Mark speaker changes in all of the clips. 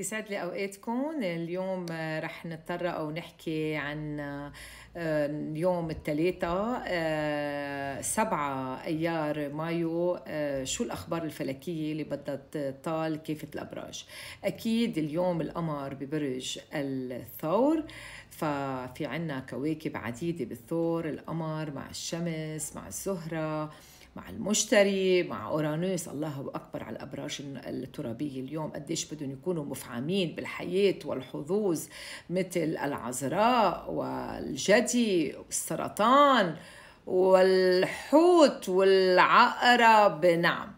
Speaker 1: يسعد لي اوقاتكم اليوم آه، رح نتطرق او نحكي عن آه، يوم الثلاثاء آه، سبعة ايار مايو شو الاخبار الفلكيه اللي بدها تطال كيفه الابراج اكيد اليوم القمر ببرج الثور ففي عنا كواكب عديده بالثور القمر مع الشمس مع الزهره مع المشتري مع اورانوس الله اكبر على الابراج الترابيه اليوم قديش بدهم يكونوا مفعمين بالحياه والحظوظ مثل العذراء والجدي والسرطان والحوت والعقرب نعم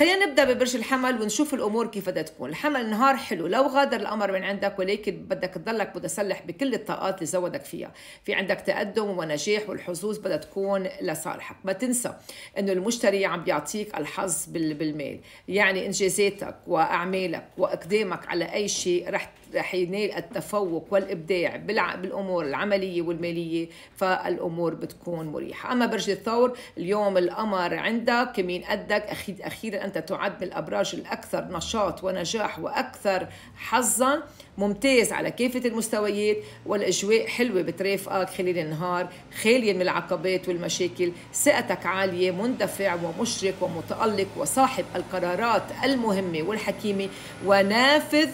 Speaker 1: خلينا نبدا ببرج الحمل ونشوف الامور كيف بدها تكون، الحمل نهار حلو لو غادر الامر من عندك ولكن بدك تضلك متسلح بكل الطاقات اللي زودك فيها، في عندك تقدم ونجاح والحظوظ بدها تكون لصالحك، ما تنسى انه المشتري عم بيعطيك الحظ بالمال، يعني انجازاتك واعمالك واقدامك على اي شيء رح رح ينال التفوق والإبداع بالأمور العملية والمالية فالأمور بتكون مريحة أما برج الثور اليوم القمر عندك كمين قدك أخيد أخيرا أنت تعد من الأبراج الأكثر نشاط ونجاح وأكثر حظا ممتاز على كافة المستويات والأجواء حلوة بترافقك خلال النهار خالية من العقبات والمشاكل ثقتك عالية مندفع ومشرق ومتألق وصاحب القرارات المهمة والحكيمة ونافذ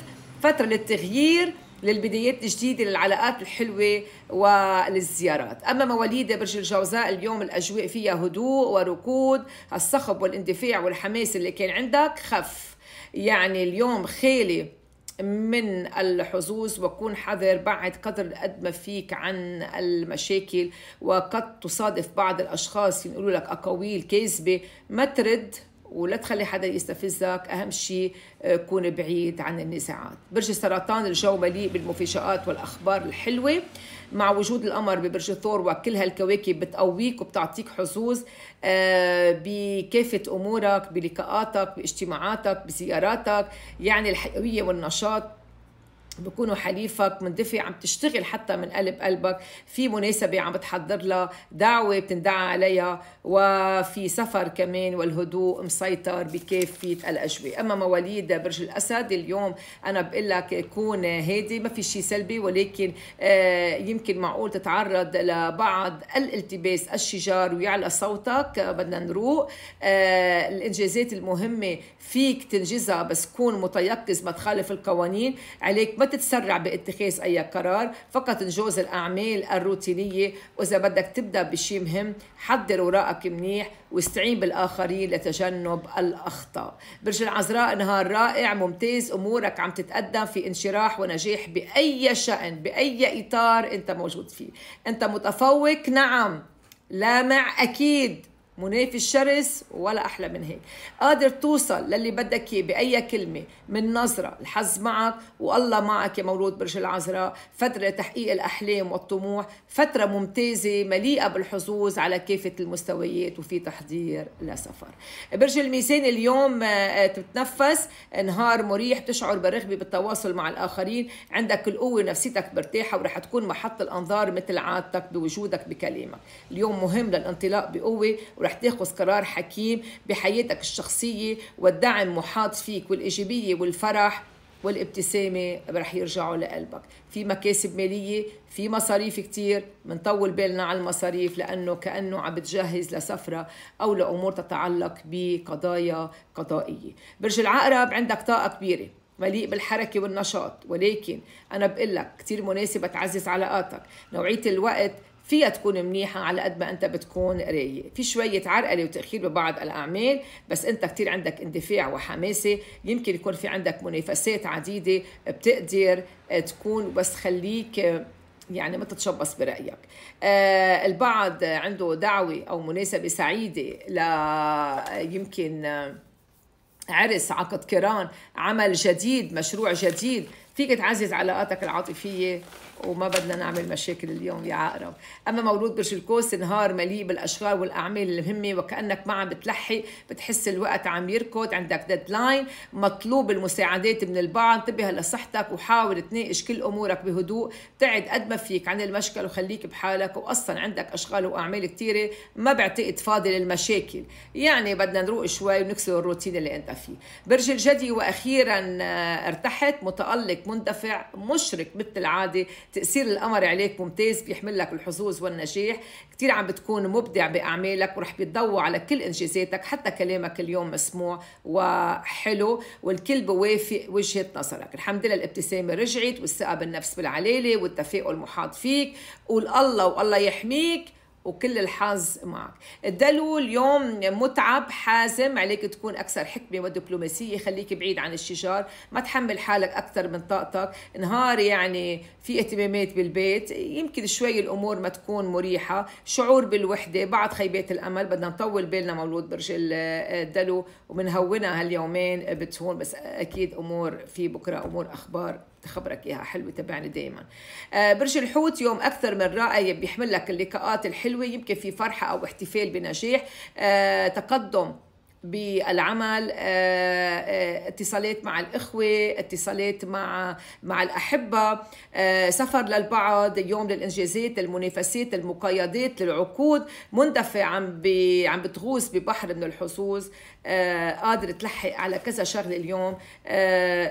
Speaker 1: فتره للتغيير للبدايات الجديده للعلاقات الحلوه وللزيارات اما مواليد برج الجوزاء اليوم الاجواء فيها هدوء وركود الصخب والاندفاع والحماس اللي كان عندك خف يعني اليوم خالي من الحظوظ وكون حذر بعد قدر قد ما فيك عن المشاكل وقد تصادف بعض الاشخاص ينقلوا لك اقاويل كاذبه ما ترد ولا تخلي حدا يستفزك اهم شيء آه، كون بعيد عن النزاعات برج السرطان الجو مليء بالمفاجآت والاخبار الحلوه مع وجود القمر ببرج الثور وكل هالكواكب بتقويك وبتعطيك حظوظ آه، بكافه امورك بلقاءاتك باجتماعاتك بزياراتك يعني الحيويه والنشاط بكونوا حليفك مندفع عم تشتغل حتى من قلب قلبك في مناسبة عم تحضر لها دعوة بتندعى عليها وفي سفر كمان والهدوء مسيطر بكافية الأجواء أما مواليد برج الأسد اليوم أنا بقول لك كون هادي ما في شيء سلبي ولكن آه، يمكن معقول تتعرض لبعض الالتباس الشجار ويعلى صوتك بدنا نروق آه، الإنجازات المهمة فيك تنجزها بس كون متيقظ ما تخالف القوانين عليك ما تتسرع باتخاذ أي قرار فقط تجوز الأعمال الروتينية وإذا بدك تبدأ بشي مهم حضر وراءك منيح واستعين بالآخرين لتجنب الأخطاء برج العذراء نهار رائع ممتاز أمورك عم تتقدم في انشراح ونجاح بأي شأن بأي إطار أنت موجود فيه أنت متفوق نعم لامع أكيد منافس شرس ولا احلى من هيك قادر توصل للي بدك اياه باي كلمه من نظره الحظ معك والله معك يا مولود برج العذراء فتره تحقيق الاحلام والطموح فتره ممتازه مليئه بالحظوظ على كافه المستويات وفي تحضير لسفر برج الميزان اليوم آه، آه، تتنفس نهار مريح بتشعر بالرغبه بالتواصل مع الاخرين عندك القوه نفسيتك مرتاحه ورح تكون محط الانظار مثل عادتك بوجودك بكلامك اليوم مهم للانطلاق بقوه ورح تاخذ قرار حكيم بحياتك الشخصيه والدعم محاط فيك والايجابيه والفرح والابتسامة رح يرجعوا لقلبك في مكاسب مالية في مصاريف كتير منطول بالنا على المصاريف لأنه كأنه عم بتجهز لسفرة أو لأمور تتعلق بقضايا قضائية برج العقرب عندك طاقة كبيرة مليء بالحركة والنشاط ولكن أنا بقول لك كثير مناسبة تعزز علاقاتك نوعية الوقت فيها تكون منيحة على قد ما أنت بتكون رايق في شوية عرقلة وتأخير ببعض الأعمال بس أنت كتير عندك اندفاع وحماسة يمكن يكون في عندك منافسات عديدة بتقدر تكون بس خليك يعني ما تتشبص برأيك آه البعض عنده دعوة أو مناسبة سعيدة ل يمكن عرس عقد قران عمل جديد مشروع جديد فيك تعزز علاقاتك العاطفية وما بدنا نعمل مشاكل اليوم يا عقرب أما مولود برج القوس نهار مليء بالأشغال والأعمال المهمة وكأنك ما عم بتلحق بتحس الوقت عم يركض عندك ديدلاين مطلوب المساعدات من البعض انتبه لصحتك وحاول تناقش كل أمورك بهدوء ابتعد قد ما فيك عن المشكل وخليك بحالك وأصلا عندك أشغال وأعمال كثيرة ما بعتقد فاضي للمشاكل يعني بدنا نروق شوي ونكسر الروتين اللي أنت فيه برج الجدي وأخيرا آه، ارتحت متألق مندفع مشرق مثل العادة تأثير القمر عليك ممتاز بيحمل لك الحظوظ والنجاح كثير عم بتكون مبدع بأعمالك ورح بيتضوى على كل إنجازاتك حتى كلامك اليوم مسموع وحلو والكل بوافق وجهة نظرك الحمد لله الابتسامة رجعت والثقة بالنفس بالعلالة والتفاؤل محاط فيك قول الله والله يحميك وكل الحظ معك الدلو اليوم متعب حازم عليك تكون أكثر حكمة ودبلوماسية خليك بعيد عن الشجار ما تحمل حالك أكثر من طاقتك نهار يعني في اهتمامات بالبيت يمكن شوي الأمور ما تكون مريحة شعور بالوحدة بعض خيبات الأمل بدنا نطول بالنا مولود برج الدلو ومنهونها هاليومين بتهون بس أكيد أمور في بكرة أمور أخبار خبرك اياها حلوه تبعني دائما آه، برج الحوت يوم اكثر من رائع بيحمل لك اللقاءات الحلوه يمكن في فرحه او احتفال بنجاح آه، تقدم بالعمل آه، آه، اتصالات مع الاخوه اتصالات مع مع الاحبه آه، سفر للبعض يوم للانجازات المنافسات المقايضات للعقود مندفع عم عم بتغوص ببحر من الحظوظ قادر تلحق على كذا شغله اليوم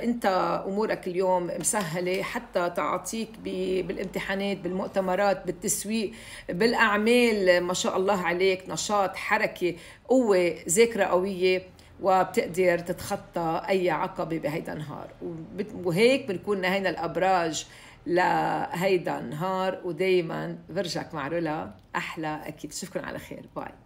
Speaker 1: انت امورك اليوم مسهله حتى تعطيك بالامتحانات بالمؤتمرات بالتسويق بالاعمال ما شاء الله عليك نشاط حركه قوة ذاكرة قوية وبتقدر تتخطى أي عقبة بهيدا النهار وهيك بنكون نهينا الأبراج لهيدا النهار ودايما برجعك مع رولا أحلى أكيد أشوفكم على خير باي